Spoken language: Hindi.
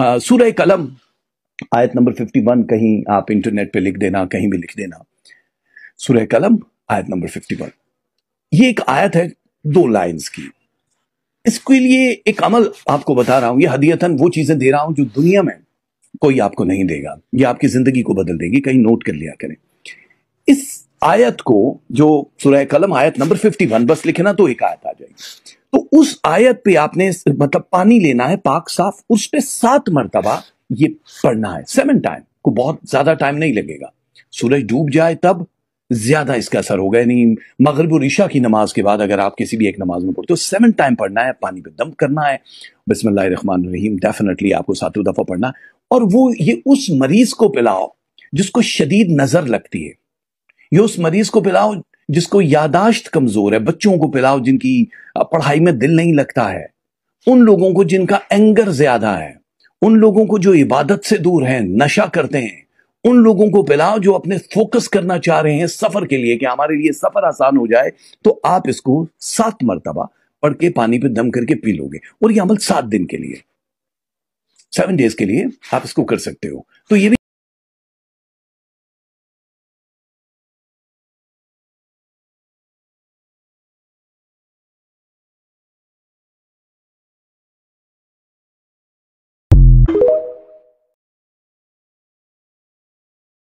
सूर्य कलम आयत नंबर 51 कहीं आप इंटरनेट पे लिख देना कहीं भी लिख देना सूर्य कलम आयत नंबर 51 ये एक आयत है दो लाइंस की इसके लिए एक अमल आपको बता रहा हूं ये हदीयतन वो चीजें दे रहा हूं जो दुनिया में कोई आपको नहीं देगा ये आपकी जिंदगी को बदल देगी कहीं नोट कर लिया करें इस आयत को जो सुरह कलम आयत नंबर 51 बस लिखना तो एक आयत आ जाएगी तो उस आयत पे आपने मतलब पानी लेना है पाक साफ उस पे सात मरतबा ये पढ़ना है सेवन टाइम को बहुत ज्यादा टाइम नहीं लगेगा सूरज डूब जाए तब ज्यादा इसका असर होगा यानी मगरब और की नमाज के बाद अगर आप किसी भी एक नमाज में पढ़ते हो सेवन टाइम पढ़ना है पानी पे दम करना है बसमान रहीम डेफिनेटली आपको सातों दफा पढ़ना है और वो ये उस मरीज को पिलाओ जिसको शदीद नजर लगती है ये उस मरीज को पिलाओ जिसको यादाश्त कमजोर है बच्चों को पिलाओ जिनकी पढ़ाई में दिल नहीं लगता है उन लोगों को जिनका एंगर ज्यादा है उन लोगों को जो इबादत से दूर हैं नशा करते हैं उन लोगों को पिलाओ जो अपने फोकस करना चाह रहे हैं सफर के लिए कि हमारे लिए सफर आसान हो जाए तो आप इसको सात मरतबा पढ़ के पानी पे दम करके पी लोगे और ये अमल सात दिन के लिए सेवन डेज के लिए आप इसको कर सकते हो तो ये भी